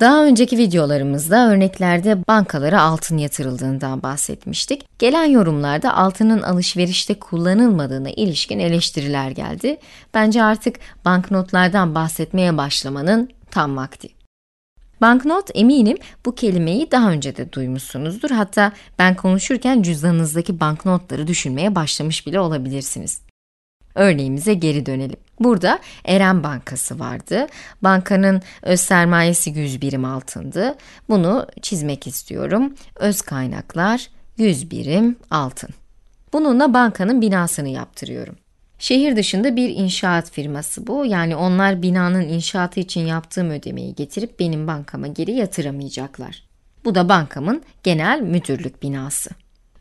Daha önceki videolarımızda örneklerde bankalara altın yatırıldığından bahsetmiştik. Gelen yorumlarda altının alışverişte kullanılmadığına ilişkin eleştiriler geldi. Bence artık banknotlardan bahsetmeye başlamanın tam vakti. Banknot eminim bu kelimeyi daha önce de duymuşsunuzdur. Hatta ben konuşurken cüzdanınızdaki banknotları düşünmeye başlamış bile olabilirsiniz. Örneğimize geri dönelim. Burada Eren Bankası vardı. Bankanın öz sermayesi 100 birim altındı. Bunu çizmek istiyorum. Öz kaynaklar 100 birim altın. Bununla bankanın binasını yaptırıyorum. Şehir dışında bir inşaat firması bu. Yani onlar binanın inşaatı için yaptığım ödemeyi getirip benim bankama geri yatıramayacaklar. Bu da bankamın genel müdürlük binası.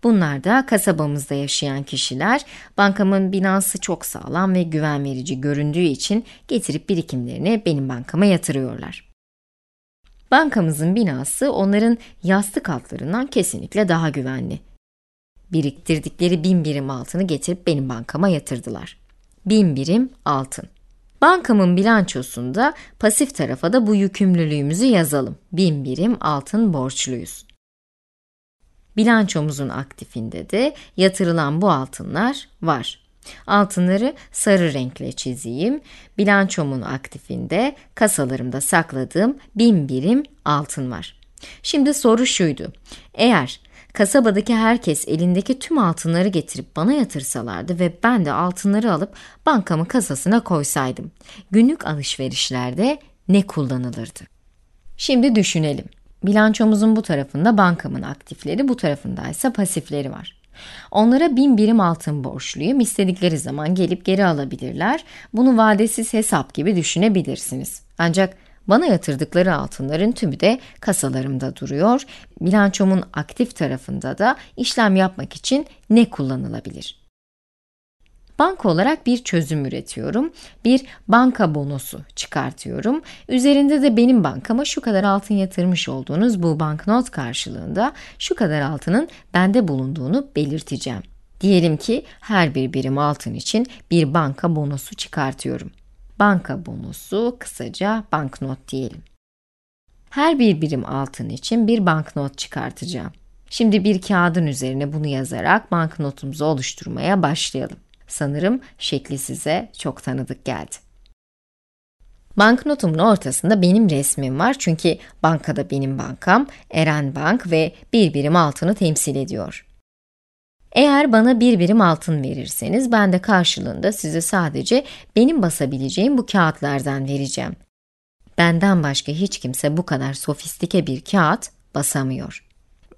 Bunlar da kasabamızda yaşayan kişiler. Bankamın binası çok sağlam ve güven verici göründüğü için getirip birikimlerini benim bankama yatırıyorlar. Bankamızın binası onların yastık altlarından kesinlikle daha güvenli. Biriktirdikleri bin birim altını getirip benim bankama yatırdılar. Bin birim altın. Bankamın bilançosunda pasif tarafa da bu yükümlülüğümüzü yazalım. Bin birim altın borçluyuz bilançomuzun aktifinde de yatırılan bu altınlar var. Altınları sarı renkle çizeyim. Bilançomun aktifinde kasalarımda sakladığım 1000 birim altın var. Şimdi soru şuydu. Eğer kasabadaki herkes elindeki tüm altınları getirip bana yatırsalardı ve ben de altınları alıp bankamı kasasına koysaydım. Günlük alışverişlerde ne kullanılırdı? Şimdi düşünelim. Bilançomuzun bu tarafında bankamın aktifleri, bu tarafında ise pasifleri var. Onlara bin birim altın borçluyum. İstedikleri zaman gelip geri alabilirler. Bunu vadesiz hesap gibi düşünebilirsiniz. Ancak bana yatırdıkları altınların tümü de kasalarımda duruyor. Bilançomun aktif tarafında da işlem yapmak için ne kullanılabilir? Banka olarak bir çözüm üretiyorum. Bir banka bonosu çıkartıyorum. Üzerinde de benim bankama şu kadar altın yatırmış olduğunuz bu banknot karşılığında şu kadar altının bende bulunduğunu belirteceğim. Diyelim ki her bir birim altın için bir banka bonosu çıkartıyorum. Banka bonosu kısaca banknot diyelim. Her bir birim altın için bir banknot çıkartacağım. Şimdi bir kağıdın üzerine bunu yazarak banknotumuzu oluşturmaya başlayalım. Sanırım şekli size çok tanıdık geldi. Banknotumun ortasında benim resmim var çünkü bankada benim bankam, Eren Bank ve bir birim altını temsil ediyor. Eğer bana bir birim altın verirseniz ben de karşılığında size sadece benim basabileceğim bu kağıtlardan vereceğim. Benden başka hiç kimse bu kadar sofistike bir kağıt basamıyor.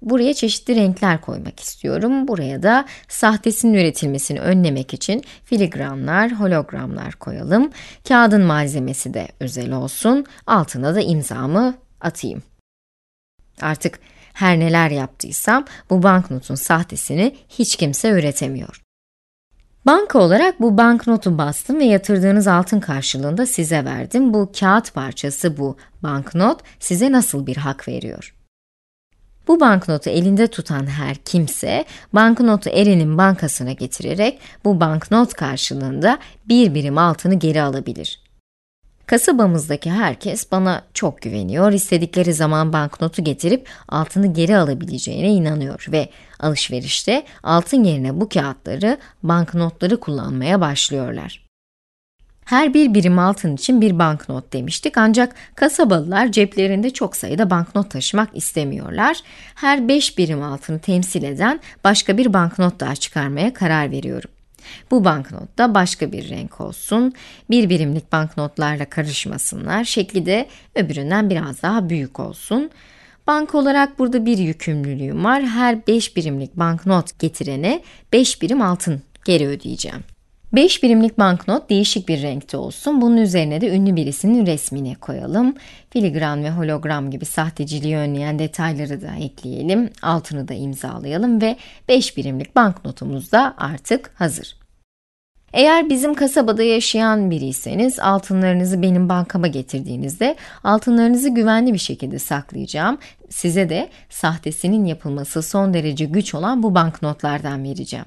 Buraya çeşitli renkler koymak istiyorum. Buraya da sahtesinin üretilmesini önlemek için filigranlar, hologramlar koyalım. Kağıdın malzemesi de özel olsun. Altına da imzamı atayım. Artık her neler yaptıysam bu banknotun sahtesini hiç kimse üretemiyor. Banka olarak bu banknotu bastım ve yatırdığınız altın karşılığında size verdim. Bu kağıt parçası bu banknot size nasıl bir hak veriyor? Bu banknotu elinde tutan her kimse banknotu erenin bankasına getirerek bu banknot karşılığında bir birim altını geri alabilir. Kasabamızdaki herkes bana çok güveniyor, istedikleri zaman banknotu getirip altını geri alabileceğine inanıyor ve alışverişte altın yerine bu kağıtları, banknotları kullanmaya başlıyorlar her bir birim altın için bir banknot demiştik ancak kasabalılar ceplerinde çok sayıda banknot taşımak istemiyorlar. Her 5 birim altını temsil eden başka bir banknot daha çıkarmaya karar veriyorum. Bu banknot da başka bir renk olsun, bir birimlik banknotlarla karışmasınlar, şekli de öbüründen biraz daha büyük olsun.'' Bank olarak burada bir yükümlülüğüm var. Her 5 birimlik banknot getirene 5 birim altın geri ödeyeceğim. 5 birimlik banknot değişik bir renkte olsun. Bunun üzerine de ünlü birisinin resmini koyalım. Filigran ve hologram gibi sahteciliği önleyen detayları da ekleyelim. Altını da imzalayalım ve 5 birimlik banknotumuz da artık hazır. Eğer bizim kasabada yaşayan biriyseniz altınlarınızı benim bankama getirdiğinizde altınlarınızı güvenli bir şekilde saklayacağım. Size de sahtesinin yapılması son derece güç olan bu banknotlardan vereceğim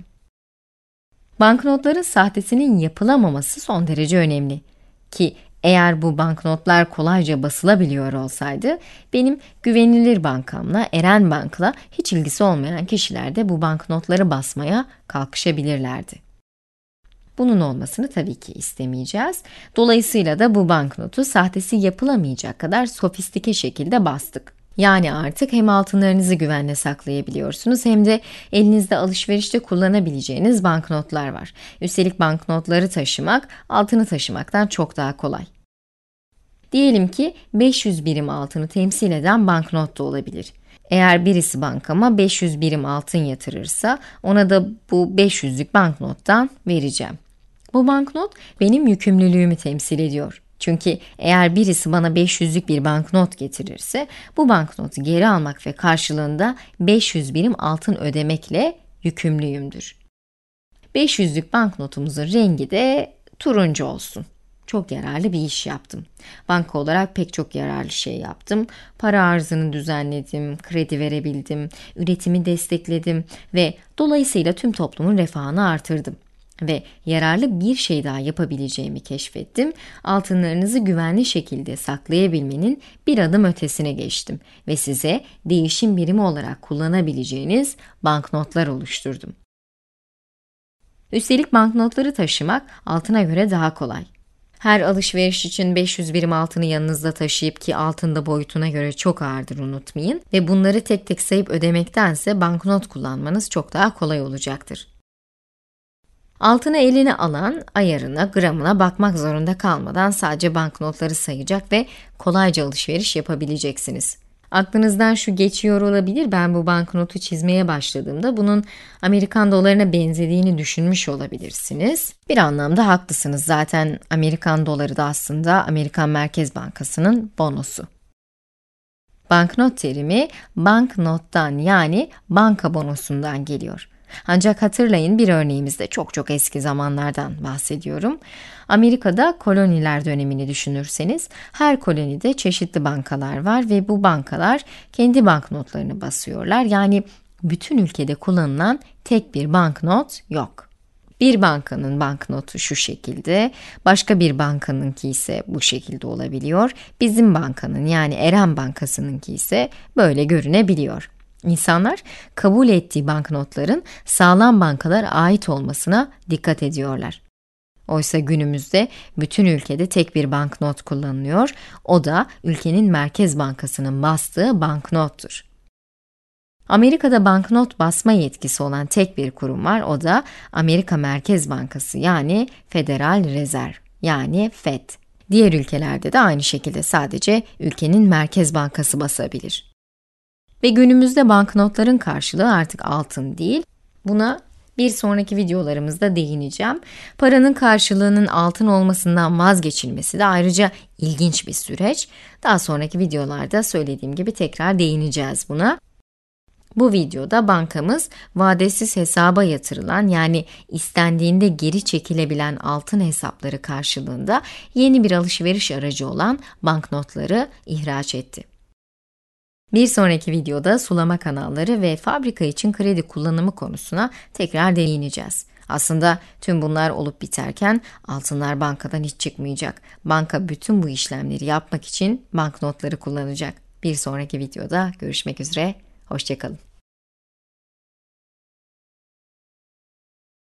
banknotların sahtesinin yapılamaması son derece önemli. Ki eğer bu banknotlar kolayca basılabiliyor olsaydı, benim güvenilir bankamla Eren Bank'la hiç ilgisi olmayan kişiler de bu banknotları basmaya kalkışabilirlerdi. Bunun olmasını tabii ki istemeyeceğiz. Dolayısıyla da bu banknotu sahtesi yapılamayacak kadar sofistike şekilde bastık. Yani artık hem altınlarınızı güvenle saklayabiliyorsunuz hem de elinizde alışverişte kullanabileceğiniz banknotlar var. Üstelik banknotları taşımak altını taşımaktan çok daha kolay. Diyelim ki 500 birim altını temsil eden banknot da olabilir. Eğer birisi bankama 500 birim altın yatırırsa ona da bu 500'lük banknottan vereceğim. Bu banknot benim yükümlülüğümü temsil ediyor. Çünkü eğer birisi bana 500'lük bir banknot getirirse bu banknotu geri almak ve karşılığında 500 birim altın ödemekle yükümlüyümdür. 500'lük banknotumuzun rengi de turuncu olsun. Çok yararlı bir iş yaptım. Banka olarak pek çok yararlı şey yaptım. Para arzını düzenledim, kredi verebildim, üretimi destekledim ve dolayısıyla tüm toplumun refahını artırdım ve yararlı bir şey daha yapabileceğimi keşfettim. Altınlarınızı güvenli şekilde saklayabilmenin bir adım ötesine geçtim ve size değişim birimi olarak kullanabileceğiniz banknotlar oluşturdum. Üstelik banknotları taşımak altına göre daha kolay. Her alışveriş için 500 birim altını yanınızda taşıyıp ki altında boyutuna göre çok ağırdır unutmayın ve bunları tek tek sayıp ödemektense banknot kullanmanız çok daha kolay olacaktır. Altını eline alan ayarına, gramına bakmak zorunda kalmadan sadece banknotları sayacak ve kolayca alışveriş yapabileceksiniz. Aklınızdan şu geçiyor olabilir, ben bu banknotu çizmeye başladığımda bunun Amerikan dolarına benzediğini düşünmüş olabilirsiniz. Bir anlamda haklısınız, zaten Amerikan doları da aslında Amerikan Merkez Bankası'nın bonosu. Banknot terimi banknottan yani banka bonosundan geliyor. Ancak hatırlayın bir örneğimizde çok çok eski zamanlardan bahsediyorum. Amerika'da koloniler dönemini düşünürseniz her kolonide çeşitli bankalar var ve bu bankalar kendi banknotlarını basıyorlar. Yani bütün ülkede kullanılan tek bir banknot yok. Bir bankanın banknotu şu şekilde, başka bir bankanınki ise bu şekilde olabiliyor. Bizim bankanın yani Eren Bankası'nınki ise böyle görünebiliyor. İnsanlar kabul ettiği banknotların sağlam bankalara ait olmasına dikkat ediyorlar. Oysa günümüzde bütün ülkede tek bir banknot kullanılıyor. O da ülkenin Merkez Bankası'nın bastığı banknottur. Amerika'da banknot basma yetkisi olan tek bir kurum var. O da Amerika Merkez Bankası yani Federal Rezerv yani FED. Diğer ülkelerde de aynı şekilde sadece ülkenin Merkez Bankası basabilir. Ve günümüzde banknotların karşılığı artık altın değil. Buna bir sonraki videolarımızda değineceğim. Paranın karşılığının altın olmasından vazgeçilmesi de ayrıca ilginç bir süreç. Daha sonraki videolarda söylediğim gibi tekrar değineceğiz buna. Bu videoda bankamız vadesiz hesaba yatırılan yani istendiğinde geri çekilebilen altın hesapları karşılığında yeni bir alışveriş aracı olan banknotları ihraç etti. Bir sonraki videoda sulama kanalları ve fabrika için kredi kullanımı konusuna tekrar değineceğiz. Aslında tüm bunlar olup biterken altınlar bankadan hiç çıkmayacak. Banka bütün bu işlemleri yapmak için banknotları kullanacak. Bir sonraki videoda görüşmek üzere, hoşçakalın.